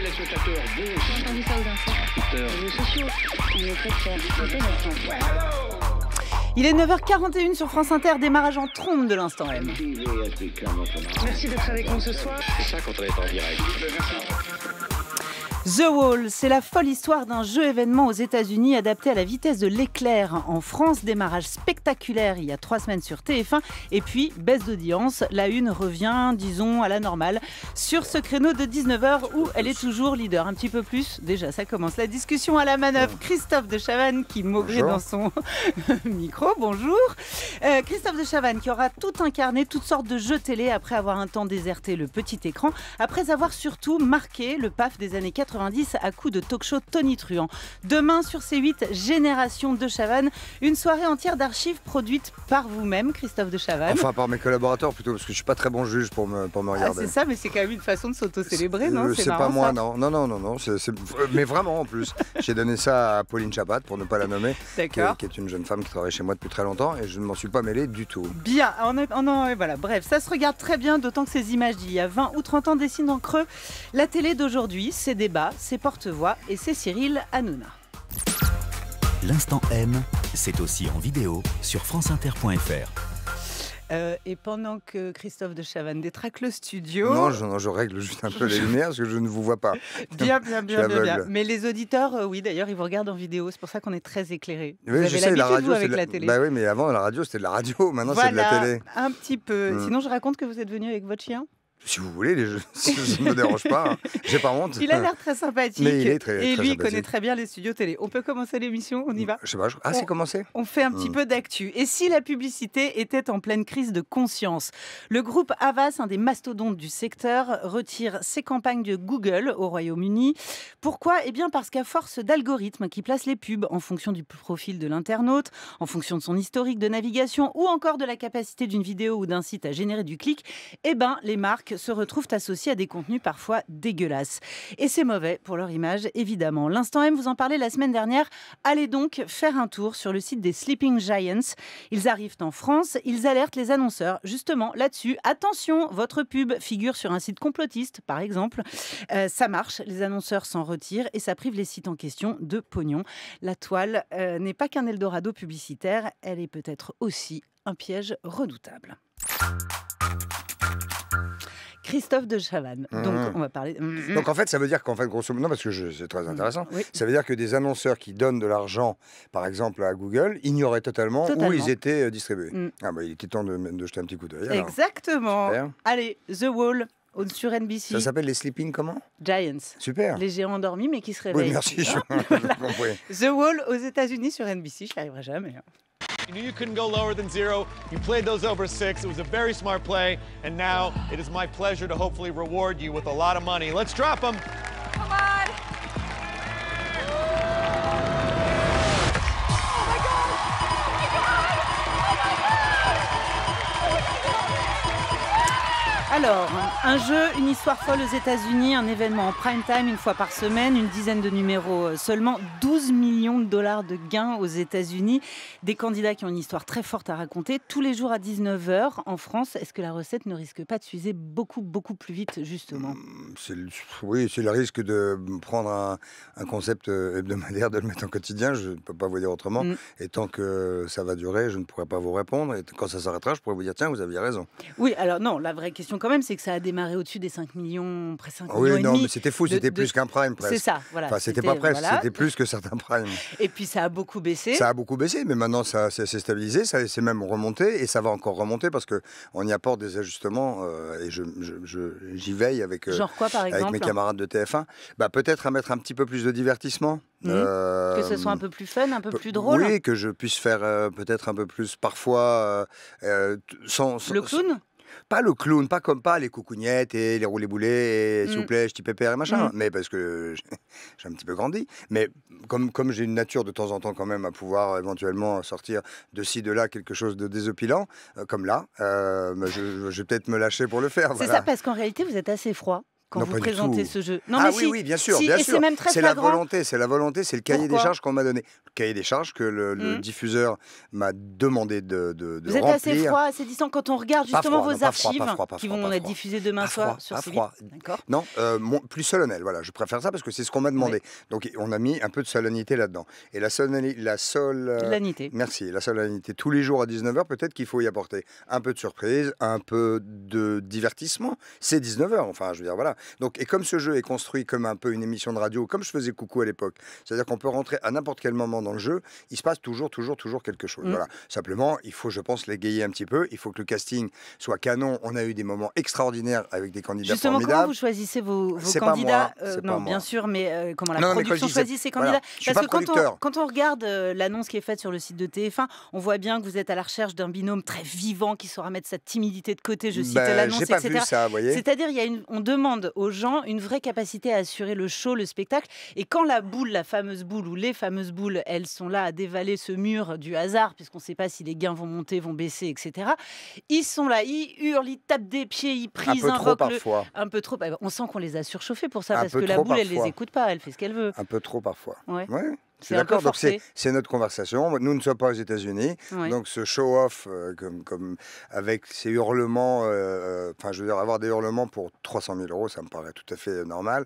les spectateurs, vous. J'ai entendu ça aux infos. Les sociaux. On est il est 9h41 sur France Inter, démarrage en trompe de l'instant M. Merci d'être avec nous ce soir. C'est ça quand on est en direct. The Wall, c'est la folle histoire d'un jeu événement aux États-Unis adapté à la vitesse de l'éclair. En France, démarrage spectaculaire il y a trois semaines sur TF1 et puis baisse d'audience. La une revient, disons, à la normale sur ce créneau de 19h où elle est toujours leader. Un petit peu plus, déjà, ça commence la discussion à la manœuvre. Christophe de Chavannes qui maugrait dans son micro, bonjour. Euh, Christophe de Chavannes qui aura tout incarné, toutes sortes de jeux télé après avoir un temps déserté le petit écran, après avoir surtout marqué le PAF des années 80 90 à coup de talk-show Tony Truant. Demain sur C8, Génération de Chavannes, une soirée entière d'archives produites par vous-même, Christophe de Chavannes. Enfin, par mes collaborateurs plutôt, parce que je suis pas très bon juge pour me, pour me ah, regarder. c'est ça, mais c'est quand même une façon de s'auto-célébrer, non euh, C'est pas moi, non. Non, non, non, non. Mais vraiment, en plus. J'ai donné ça à Pauline Chabat, pour ne pas la nommer, qui est, une jeune femme qui travaille chez moi depuis très longtemps, et je ne m'en suis pas mêlé du tout. Bien, ah, on, voilà, bref, ça se regarde très bien, d'autant que ces images d'il y a 20 ou 30 ans dessinent en creux la télé d'aujourd'hui, ses débats c'est ses porte-voix et c'est Cyril Hanouna. L'instant M, c'est aussi en vidéo sur franceinter.fr. Euh, et pendant que Christophe de Chavannes détraque le studio. Non, je, je règle juste un peu les lumières parce que je ne vous vois pas. Bien, bien, bien, bien, Mais les auditeurs, euh, oui, d'ailleurs, ils vous regardent en vidéo. C'est pour ça qu'on est très éclairés. vous avez la radio, vous, avec la... télé. Bah oui, mais avant, la radio, c'était de la radio. Maintenant, c'est de la télé. Un petit peu. Mm. Sinon, je raconte que vous êtes venu avec votre chien si vous voulez, les je ça ne me dérange pas. Hein. J'ai pas honte. Il a l'air très sympathique. Mais il est très, et lui, il connaît très bien les studios télé. On peut commencer l'émission On y va Je sais pas. Ah, c'est commencé On fait un petit hmm. peu d'actu. Et si la publicité était en pleine crise de conscience Le groupe Avas, un des mastodontes du secteur, retire ses campagnes de Google au Royaume-Uni. Pourquoi Eh bien, parce qu'à force d'algorithmes qui placent les pubs en fonction du profil de l'internaute, en fonction de son historique de navigation ou encore de la capacité d'une vidéo ou d'un site à générer du clic, eh ben, les marques se retrouvent associés à des contenus parfois dégueulasses. Et c'est mauvais pour leur image, évidemment. L'instant M, vous en parlait la semaine dernière. Allez donc faire un tour sur le site des Sleeping Giants. Ils arrivent en France, ils alertent les annonceurs justement là-dessus. Attention, votre pub figure sur un site complotiste, par exemple. Euh, ça marche, les annonceurs s'en retirent et ça prive les sites en question de pognon. La toile euh, n'est pas qu'un Eldorado publicitaire, elle est peut-être aussi un piège redoutable. Christophe de Chavannes. Mmh. Donc, on va parler. Mmh. Donc, en fait, ça veut dire qu'en fait, grosso modo, parce que c'est très mmh. intéressant, ça veut dire que des annonceurs qui donnent de l'argent, par exemple, à Google, ignoraient totalement, où ils étaient euh, distribués. Ah, bah, il était temps de, jeter un petit coup d'œil. Exactement. Allez, The Wall sur NBC. Ça s'appelle les Sleeping comment Giants. Super. Les géants endormis mais qui se réveillent. Oui, merci. The Wall aux États-Unis sur NBC, je n'y arriverai jamais. Hein. You knew you couldn't go lower than zero. You played those over six. It was a very smart play. And now it is my pleasure to hopefully reward you with a lot of money. Let's drop them. Alors, un jeu, une histoire folle aux États-Unis, un événement en prime time une fois par semaine, une dizaine de numéros euh, seulement, 12 millions de dollars de gains aux États-Unis, des candidats qui ont une histoire très forte à raconter, tous les jours à 19h en France. Est-ce que la recette ne risque pas de s'user beaucoup, beaucoup plus vite, justement hmm, Oui, c'est le risque de prendre un, concept euh, hebdomadaire, de le mettre en quotidien, je ne peux pas vous dire autrement. Hmm. Et tant que ça va durer, je ne pourrai pas vous répondre. Et quand ça s'arrêtera, je pourrai vous dire tiens, vous aviez raison. Oui, alors non, la vraie question quand même, c'est que ça a démarré au-dessus des 5 millions, près 5 ah millions. Oui, non, mais c'était fou, c'était plus qu'un prime C'est ça, voilà. Enfin, c'était pas presque, c'était plus que certains primes. Et puis ça a beaucoup baissé. Ça a beaucoup baissé, mais maintenant ça s'est stabilisé, ça s'est même remonté et ça va encore remonter parce qu'on y apporte des ajustements euh, et j'y je, veille avec, euh, avec mes camarades de TF1. Bah, Peut-être à mettre un petit peu plus de divertissement. Mmh. que ce soit un euh, peu plus fun, un peu plus drôle. Oui, que je puisse faire peut-être un peu plus parfois sans, sans, Le clown pas le clown, pas comme pas les coucougnettes et les roulés boulets, et, s'il vous mmh. plaît, je pépère et machin. Mmh. Mais parce que j'ai un petit peu grandi. Mais comme, comme j'ai une nature de temps en temps quand même à pouvoir éventuellement sortir de ci, de là quelque chose de désopilant, euh, comme là, euh, bah, je, vais peut-être me lâcher pour le faire. C'est ça, parce qu'en réalité, vous êtes assez froid quand vous présentez ce jeu. Non, ah oui, oui, bien sûr, bien sûr. C'est la volonté, c'est la volonté, c'est le cahier des charges qu'on m'a donné. Le cahier des charges que le, hmm. diffuseur m'a demandé de, de, vous êtes assez froid, assez distant quand on regarde justement vos archives qui vont être diffusées demain soir sur Pas froid. Non, euh, plus solennel, voilà, je préfère ça parce que c'est ce qu'on m'a demandé. Donc on a mis un peu de solennité là-dedans. Et la solennité, la sol... Euh, merci, la solennité. Tous les jours à 19h, peut-être qu'il faut y apporter un peu de surprise, un peu de divertissement. C'est 19h, enfin, je veux dire, voilà. Donc, et comme ce jeu est construit comme un peu une émission de radio, comme je faisais coucou à l'époque, c'est-à-dire qu'on peut rentrer à n'importe quel moment dans le jeu, il se passe toujours, toujours, toujours quelque chose. Mm. Voilà. Simplement, il faut, je pense, l'égayer un petit peu. Il faut que le casting soit canon. On a eu des moments extraordinaires avec des candidats Justement, Comment vous choisissez vos, candidats euh, Non, bien sûr, mais euh, comment la production choisit ses candidats Parce que quand on, quand on, regarde euh, l'annonce qui est faite sur le site de TF1, on voit bien que vous êtes à la recherche d'un binôme très vivant qui saura mettre sa timidité de côté. Je cite ben, l'annonce, etc. C'est-à-dire, on demande aux gens une vraie capacité à assurer le show, le spectacle. Et quand la boule, la fameuse boule ou les fameuses boules, elles sont là à dévaler ce mur du hasard, puisqu'on ne sait pas si les gains vont monter, vont baisser, etc. Ils sont là, ils hurlent, ils tapent des pieds, ils prisent, un peu trop parfois. Un peu trop. Bah, on sent qu'on les a surchauffés pour ça, parce que la boule, elle les écoute pas, elle fait ce qu'elle veut. Un peu trop parfois d'accord, donc c'est notre conversation. Nous ne sommes pas aux États-Unis, donc ce show-off, euh, comme, avec ces hurlements, euh, euh, enfin je veux dire, avoir des hurlements pour 300 000 euros, ça me paraît tout à fait normal.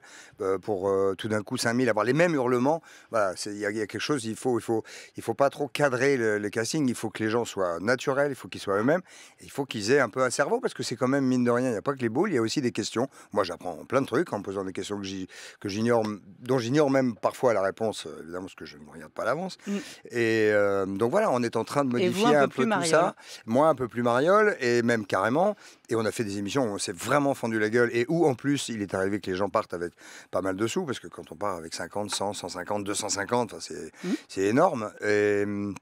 pour tout d'un coup 5 000, avoir les mêmes hurlements, voilà, il y, a quelque chose, il faut, il faut, il faut pas trop cadrer le, casting, il faut que les gens soient naturels, il faut qu'ils soient eux-mêmes, il faut qu'ils aient un peu un cerveau, parce que c'est quand même, mine de rien, il n'y a pas que les boules, il y a aussi des questions. Moi j'apprends plein de trucs en posant des questions que j'ignore, dont j'ignore même parfois la réponse, évidemment, ce que je ne regarde pas à l'avance. Mm. Et euh, donc voilà, on est en train de modifier un, peu, tout ça. moins un peu plus mariole, et même carrément. Et on a fait des émissions où on s'est vraiment fendu la gueule, et où en plus, il est arrivé que les gens partent avec pas mal de sous, parce que quand on part avec 50, 100, 150, 250, c'est énorme. Et hum,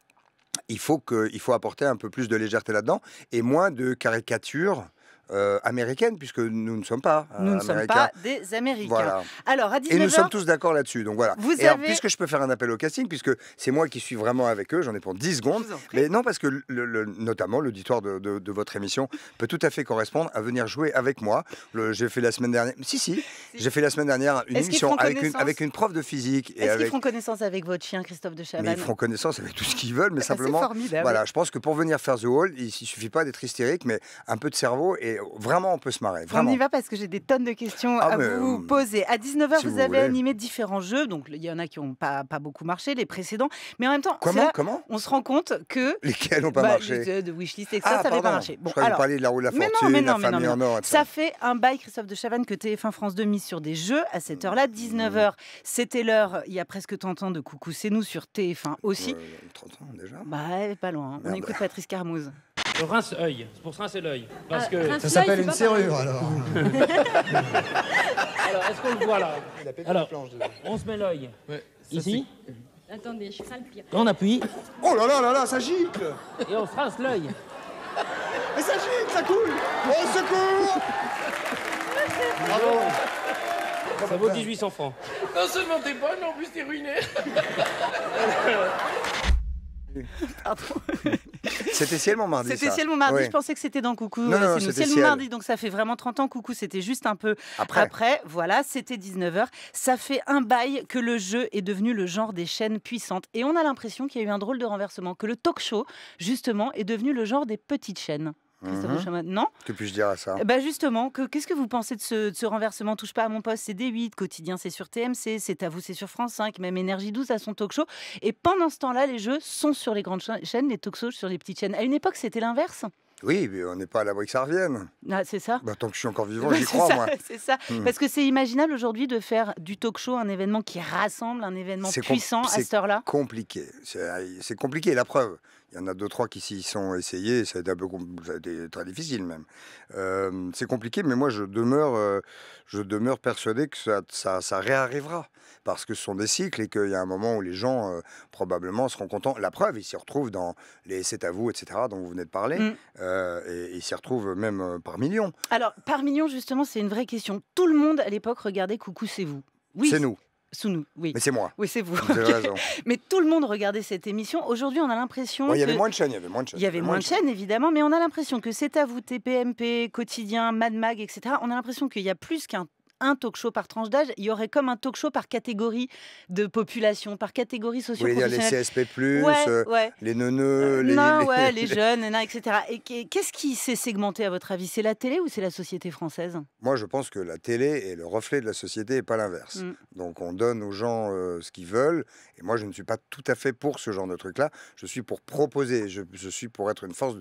il faut, que, il faut apporter un peu plus de légèreté là-dedans, et moins de caricature euh, américaine, puisque nous ne sommes pas Nous ne sommes pas des Américains. Voilà. Alors, à Et nous sommes tous d'accord là-dessus. Donc voilà. et puisque je peux faire un appel au casting, puisque c'est moi qui suis vraiment avec eux, j'en ai pour 10 secondes. Mais non, parce que le, notamment l'auditoire de, votre émission peut tout à fait correspondre à venir jouer avec moi. J'ai fait la semaine dernière. Si, si, j'ai fait la semaine dernière une émission avec une, avec une prof de physique. Est-ce qu'ils feront connaissance avec votre chien, Christophe de Chavannes Ils feront connaissance avec tout ce qu'ils veulent, mais ah, simplement. Voilà, je pense que pour venir faire The Wall, il ne suffit pas d'être hystérique, mais un peu de cerveau et vraiment, on peut se marrer. On y va parce que j'ai des tonnes de questions ah, à vous hum, poser. À 19h, vous, avez animé différents jeux. Donc, il y en a qui n'ont pas, pas beaucoup marché, les précédents. Mais en même temps, on se rend compte que. Lesquels n'ont pas bah, marché euh, De Wishlist, et ah, ça n'avait pas marché. Bon, Je alors, vous de la roue de la fortune, mais non, mais non, Ça fait un bail, Christophe de Chavannes, que TF1 France 2 mise sur des jeux à cette heure-là. 19h, c'était l'heure, il y a presque 30 ans, de Coucou, c'est nous sur TF1 aussi. 30 ans déjà Bah, pas loin. On écoute Patrice Carmouze. Euh, rince-œil. Pour se rincer l'œil. Parce ah, que. Ça s'appelle une serrure alors. Alors, est-ce qu'on le voit là Alors. On se met l'œil. Ici. Attendez, je serai le pire. On appuie. Oh là là là là, ça gicle Et on se rince l'œil. Mais ça gicle, ça coule se oh, secours Bravo Ça vaut 1800 francs. Non seulement t'es bonne, en plus t'es ruiné. C'était Ciel mon mardi. C'était Ciel mardi. Je pensais que c'était dans Coucou. Non, euh, non, c'est Ciel mardi. Donc ça fait vraiment 30 ans. Coucou, c'était juste un peu après. après voilà, c'était 19h. Ça fait un bail que le jeu est devenu le genre des chaînes puissantes. Et on a l'impression qu'il y a eu un drôle de renversement, que le talk show, justement, est devenu le genre des petites chaînes. Mhm. Que puis-je dire à ça bah Justement, qu'est-ce que vous pensez de ce, renversement Touche pas à mon poste, c'est D8, quotidien, c'est sur TMC, c'est à vous, c'est sur France 5, même Énergie 12 à son talk show. Et pendant ce temps-là, les jeux sont sur les grandes chaînes, les talk shows sur les petites chaînes. À une époque, c'était l'inverse oui, mais on n'est pas à l'abri que ça revienne. Ah, c'est ça. Bah, tant que je suis encore vivant, bah, j'y crois, moi. C'est ça. Hmm. Parce que c'est imaginable aujourd'hui de faire du talk show un événement qui rassemble, un événement puissant à cette heure-là. C'est compliqué. C'est compliqué. La preuve, il y en a deux, trois qui s'y sont essayés. Ça a été, très difficile même. c'est compliqué, mais moi, je demeure, euh, je demeure persuadé que ça, réarrivera. Parce que ce sont des cycles et qu'il y a un moment où les gens, euh, probablement, seront contents. La preuve, ils s'y retrouvent dans les C'est à vous, etc., dont vous venez de parler. Mmh. Euh, et ils s'y retrouvent même par millions. Alors, par millions, justement, c'est une vraie question. Tout le monde, à l'époque, regardait Coucou, c'est vous. Oui, c'est nous. Sous nous, oui. Mais c'est moi. Oui, c'est vous. mais tout le monde regardait cette émission. Aujourd'hui, on a l'impression. Il y avait moins de chaînes, il y avait moins de chaînes. Il y avait moins de chaînes, évidemment, mais on a l'impression que c'est à vous, TPMP, Quotidien, Mad Mag, etc. On a l'impression qu'il y a plus qu'un un talk show par tranche d'âge, il y aurait comme un talk show par catégorie de population, par catégorie socioprofessionnelle. Il y a les CSP+, les neuneux, euh, les, les, jeunes, etc. Et qu'est-ce qui s'est segmenté à votre avis C'est la télé ou c'est la société française Moi, je pense que la télé est le reflet de la société et pas l'inverse. Mm. Donc, on donne aux gens euh, ce qu'ils veulent. Et moi, je ne suis pas tout à fait pour ce genre de truc-là. Je suis pour proposer. Je, suis pour être une force.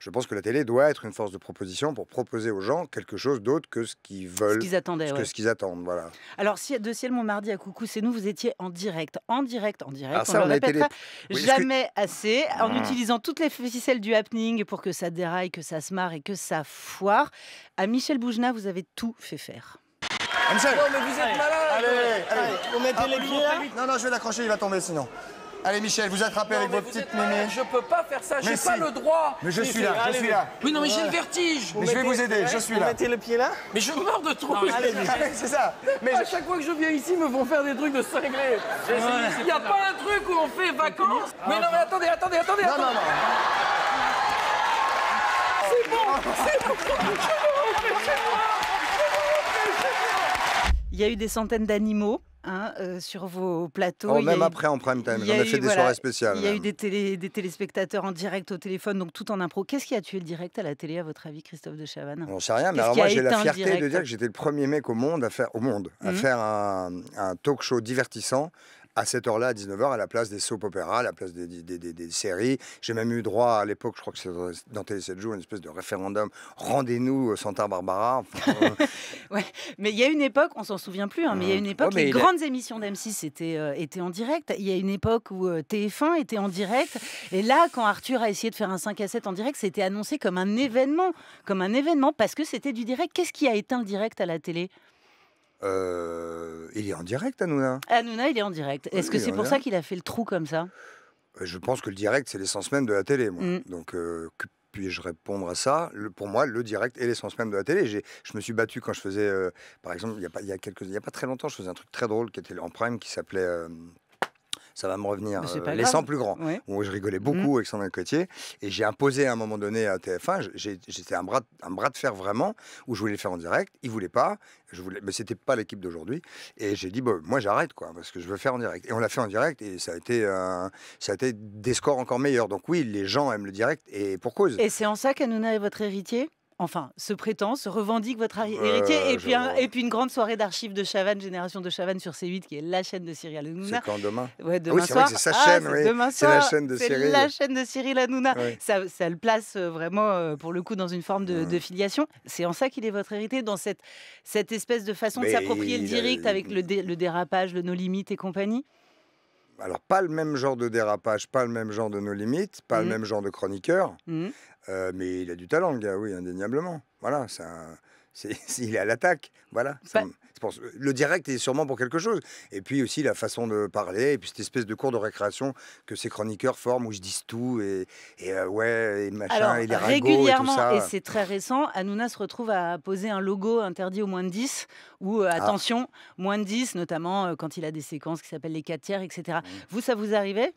Je pense que la télé doit être une force de proposition pour proposer aux gens quelque chose d'autre que ce qu'ils veulent. Ce qu'ils attendaient ce qu'ils attendent. Voilà. Alors, de Ciel mon mardi, à Coucou, c'est nous, vous étiez en direct. En direct, en direct. Ah, on ça, le répétera jamais assez. En ah. utilisant toutes les ficelles du happening pour que ça déraille, que ça se marre et que ça foire. À Michel Boujna, vous avez tout fait faire. Michel oh, mais vous êtes malade allez, allez, mettez ah, les Non, non, je vais l'accrocher, il va tomber sinon. Allez, Michel, vous attrapez avec vos petites mémé. Je peux pas faire ça, j'ai pas le droit. Mais je suis là, je suis là. Oui, non, mais j'ai le vertige. mais je vais vous aider, je suis là. Vous mettez le pied là Mais je meurs de trop. C'est ça. Mais à chaque fois que je viens ici, me font faire des trucs de cinglés. Il n'y a pas un truc où on fait vacances Mais ah, non, mais attendez, attendez, attendez. Non, non, non. C'est bon, c'est bon. Je bon. Il y a eu des centaines d'animaux. Hein, euh, sur vos plateaux. Oh, même après en prime time, j'en ai fait des soirées spéciales. Il y a eu des, télé, des, téléspectateurs en direct au téléphone, donc tout en impro. Qu'est-ce qui a tué le direct à la télé, à votre avis, Christophe de Chavannes On ne sait rien, mais alors moi j'ai la fierté de dire que j'étais le premier mec au monde à faire, au monde, à mmh. faire un, un talk show divertissant à cette heure-là, à 19h, à la place des soap opéra, à la place des, séries. J'ai même eu droit à l'époque, je crois que c'est dans Télé 7 jours, une espèce de référendum Rendez-nous euh, Santa Barbara. Euh. mais il y a une époque, on s'en souvient plus, hein, mais il y a mmh. une époque, où les grandes émissions d'M6 euh, étaient, en direct. Il y a une époque où TF1 était en direct. Et là, quand Arthur a essayé de faire un 5 à 7 en direct, c'était annoncé comme un événement, comme un événement parce que c'était du direct. Qu'est-ce qui a éteint le direct à la télé euh, il est en direct, Anouna. Anouna, il est en direct. Est-ce que c'est pour ça qu'il a fait le trou comme ça euh, Je pense que le direct, c'est l'essence même de la télé. Mm. Donc, euh, puis-je répondre à ça Pour moi, le direct est l'essence même de la télé. Je me suis battu quand je faisais, par exemple, il n'y a, a pas très longtemps, je faisais un truc très drôle qui était en prime qui s'appelait ça va me revenir, euh, les 100 plus grands, où je rigolais beaucoup mmh. avec Sandrine Cotier. Et j'ai imposé à un moment donné à TF1, j'étais un bras, un bras de fer vraiment, où je voulais le faire en direct. Ils voulaient pas, je voulais, mais c'était pas l'équipe d'aujourd'hui. Et j'ai dit, moi j'arrête, quoi, parce que je veux faire en direct. Et on l'a fait en direct, et ça a, été, euh, ça a été des scores encore meilleurs. Donc oui, les gens aiment le direct, et pour cause. Et c'est en ça qu'Anouna est votre héritier enfin, se prétend, se revendique votre héritier. et, puis une grande soirée d'archives de Chavannes, Génération de Chavannes sur C8, qui est la chaîne de Cyril Hanouna. C'est quand demain ah demain oui, c'est sa chaîne, ah, la chaîne de Cyril. la chaîne de Cyril Hanouna. Ça, le place euh, vraiment, euh, pour le coup, dans une forme de, filiation. C'est en ça qu'il est votre héritier, dans cette, espèce de façon de s'approprier le direct avec le, dérapage, le no limites et compagnie alors pas le même genre de dérapage, pas le même genre de nos limites, pas le mmh. même genre de chroniqueur, mmh. euh, mais il a du talent, le gars, oui, indéniablement. Voilà, c'est un, s'il est à l'attaque. Voilà. Bah le direct est sûrement pour quelque chose. Et puis aussi la façon de parler, et puis cette espèce de cours de récréation que ces chroniqueurs forment où je dis tout, et, euh, ouais, et machin, et les Régulièrement, et, tout ça. et c'est très récent, Hanouna se retrouve à poser un logo interdit aux moins de 10, ou euh, ah. attention, moins de 10, notamment euh, quand il a des séquences qui s'appellent les 4 tiers, etc. Mmh. Vous, ça vous arrivait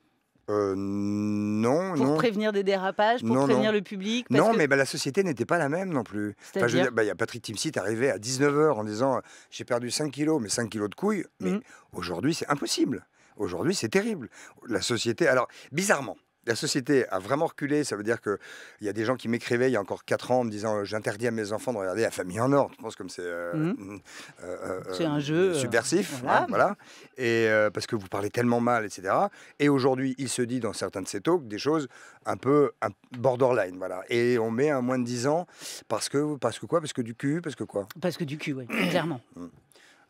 euh, non, pour prévenir des dérapages, pour prévenir le public. non, mais bah, la société n'était pas la même non plus. Bah, il enfin, bah, y a Patrick Timsit arrivé à 19h en disant J'ai perdu 5 kilos, mais 5 kilos de couilles. Mais mmh. aujourd'hui, c'est impossible. Aujourd'hui, c'est terrible. La société. Alors, bizarrement, la société a vraiment reculé. Ça veut dire qu'il y a des gens qui m'écrivaient il y a encore 4 ans en me disant euh, j'interdis à mes enfants de regarder La Famille en Or. Je pense comme c'est euh, mmh. Mmh, euh, un jeu subversif. Hein, voilà. Et parce que vous parlez tellement mal, etc. Et aujourd'hui, il se dit dans certains de ces talks des choses un peu borderline. Voilà. Et on met un moins de 10 ans parce que, parce que quoi Parce que du cul, parce que quoi Parce que du cul, oui, clairement. Mmh.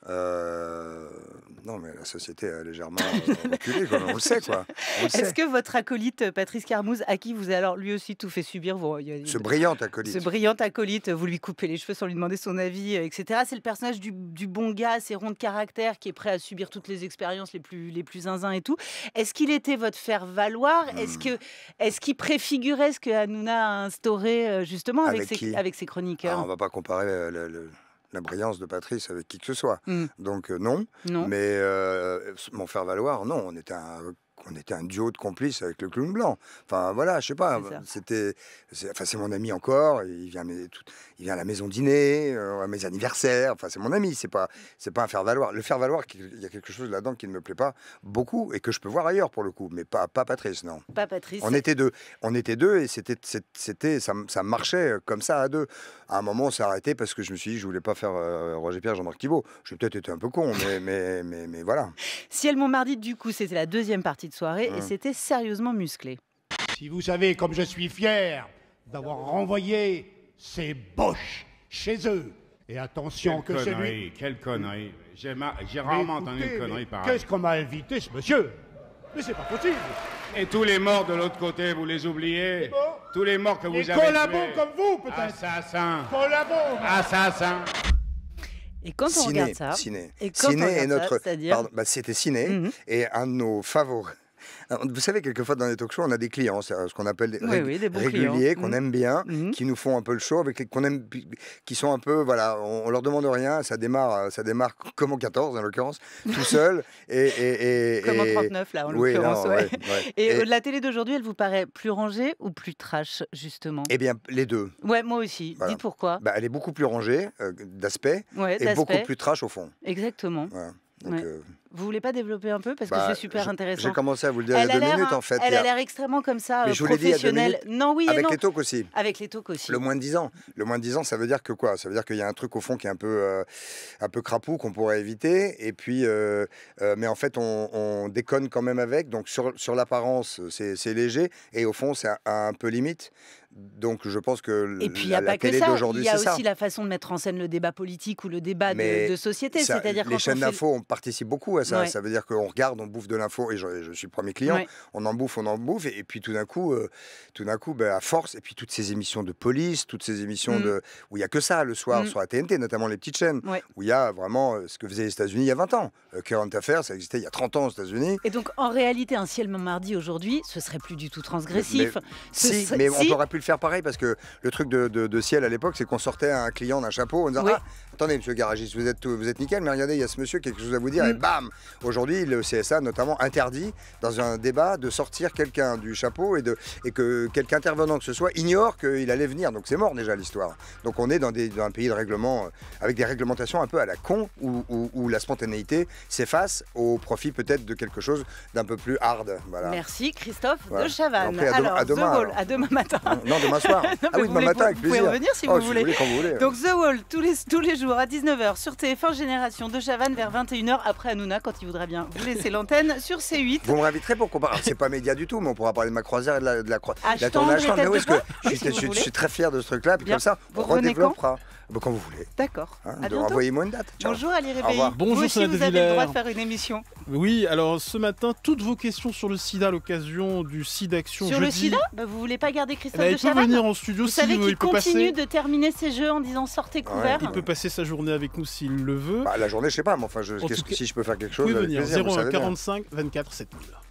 Euh, non, mais la société a légèrement reculé, on le sait, quoi. Est-ce que votre acolyte euh, Patrice Carmouze, à qui vous avez alors lui aussi tout fait subir vous Ce brillant acolyte. Ce brillant acolyte, vous lui coupez les cheveux sans lui demander son avis, euh, etc. C'est le personnage du, bon gars, c'est rond de caractère, qui est prêt à subir toutes les expériences les plus, les plus zinzins et tout. Est-ce qu'il était votre faire-valoir Est-ce hmm. que est-ce qu'il préfigurait ce que Hanouna a instauré, justement, avec, ses, chroniqueurs ah, On ne va pas comparer le la brillance de Patrice avec qui que ce soit. Mm. Donc euh, non. Mais euh, mon faire valoir, non, on était un on était un duo de complices avec le clown blanc. Enfin voilà, je sais pas, c'était, c'est, mon ami encore, il vient mais tout, il vient à la maison dîner, euh, à mes anniversaires. Enfin, c'est mon ami, c'est pas, c'est pas un faire valoir. Le faire valoir, il y a quelque chose là-dedans qui ne me plaît pas beaucoup et que je peux voir ailleurs pour le coup, mais pas, Patrice, non. Pas Patrice. On était deux, on était deux et c'était, c'était, ça, ça, marchait euh, comme ça à deux. À un moment, on s'est arrêté parce que je me suis dit, je voulais pas faire euh, Roger Pierre, Jean-Marc Thibault. J'ai peut-être été un peu con, mais, mais, mais, voilà. Ciel Montmardi, du coup, c'était la deuxième partie de soirée et mmh. c'était sérieusement musclé. Si vous savez comme je suis fier d'avoir renvoyé c'est Bosch, chez eux. Et attention que connerie, celui... Quelle connerie, J'ai rarement entendu une connerie pareille. Qu'est-ce qu'on m'a invité, ce monsieur Mais c'est pas possible Et tous les morts de l'autre côté, vous les oubliez Tous les morts que vous avez. Et collabos comme vous, peut-être Assassins Collabos ben. Assassins et quand on regarde ça, ciné, et quand ciné on regarde est notre, bah, c'était ciné mhm. et un de nos favoris vous savez, quelquefois dans les talk shows, on a des clients, euh, ce qu'on appelle des, réguliers, qu'on mmh. aime bien, mmh. qui nous font un peu le show, avec, qu'on aime, qui sont un peu, voilà, on, leur demande rien, ça démarre, euh, ça démarre comme en 14 en l'occurrence, tout seul. Et, et, comme en 39 là, en l'occurrence. Et, euh, la télé d'aujourd'hui, elle vous paraît plus rangée ou plus trash justement Eh bien, les deux. Ouais, moi aussi. Dites pourquoi. Bah, elle est beaucoup plus rangée d'aspect et beaucoup plus trash au fond. Exactement. Donc, vous voulez pas développer un peu parce que bah, c'est super intéressant. J'ai commencé à vous le dire il y a, deux minutes en fait. Elle a l'air extrêmement comme ça je professionnelle. non, oui, avec les toques aussi. Avec les taux aussi. Le moins de 10 ans. Le moins de 10 ans, ça veut dire que quoi Ça veut dire qu'il y a un truc au fond qui est un peu euh, un peu crapaud qu'on pourrait éviter. Et puis, euh, euh, mais en fait, on, déconne quand même avec. Donc sur, sur l'apparence, c'est léger et au fond, c'est un, peu limite. Donc je pense que et puis, il y a pas télé d'aujourd'hui, ça. Il y a aussi la façon de mettre en scène le débat politique ou le débat de, société. C'est-à-dire les chaînes d'info, on participe beaucoup à ça, ça veut dire qu'on regarde, on bouffe de l'info, et je, suis le premier client, on en bouffe, on en bouffe, et, puis tout d'un coup, euh, tout d'un coup ben, à force, et puis toutes ces émissions de police, toutes ces émissions mm. de, où il n'y a que ça le soir mm. sur la TNT, notamment les petites chaînes, où il y a vraiment euh, ce que faisaient les États-Unis il y a 20 ans. Euh, Current Affair, ça existait il y a 30 ans aux États-Unis. Et donc en réalité, un ciel mardi aujourd'hui, ce serait plus du tout transgressif. Mais, si, mais on aurait pu le faire pareil, parce que le truc de, ciel à l'époque, c'est qu'on sortait un client d'un chapeau, on ah, attendez, monsieur garagiste, vous êtes, vous êtes nickel, mais regardez, il y a ce monsieur qui a quelque chose à vous dire, et mm. bam Aujourd'hui, le CSA notamment interdit dans un débat de sortir quelqu'un du chapeau et, de, et que quelqu'un intervenant que ce soit ignore qu'il allait venir. Donc c'est mort déjà l'histoire. Donc on est dans, un pays de règlement euh, avec des réglementations un peu à la con où, la spontanéité s'efface au profit peut-être de quelque chose d'un peu plus hard. Voilà. Merci Christophe de Chavannes. Alors, à, demain, The Wall, à demain matin. Non, demain soir. ah oui, demain matin, avec plaisir. Vous pouvez revenir si, oh, vous, voulez. Donc The Wall, tous les, tous les jours à 19h sur TF1 Génération de Chavannes vers 21h après Anouna quand il voudra bien vous laisser l'antenne sur C8. Vous me pour qu'on parle. C'est pas média du tout, mais on pourra parler de ma croisière et de la, de la, ah, la tournée que je, suis, je, suis très fier de ce truc-là. Puis comme ça, on redéveloppera. Ah bah, quand vous voulez. D'accord. Hein, Envoyez-moi une date. Bonjour Ali Rébéi. Bonjour vous aussi, vous avez le droit de faire une émission. Oui, alors ce matin, toutes vos questions sur le sida à l'occasion du SIDAction. Sur le sida bah, Vous voulez pas garder Christophe de Chavannes Il peut venir en studio vous si savez veut, il peut continue de terminer ses jeux en disant sortez couvert. Il peut passer sa journée avec nous s'il le veut. Bah, la journée, je sais pas, mais enfin, si je peux faire quelque chose. Vous pouvez venir, 0 45 24 7000.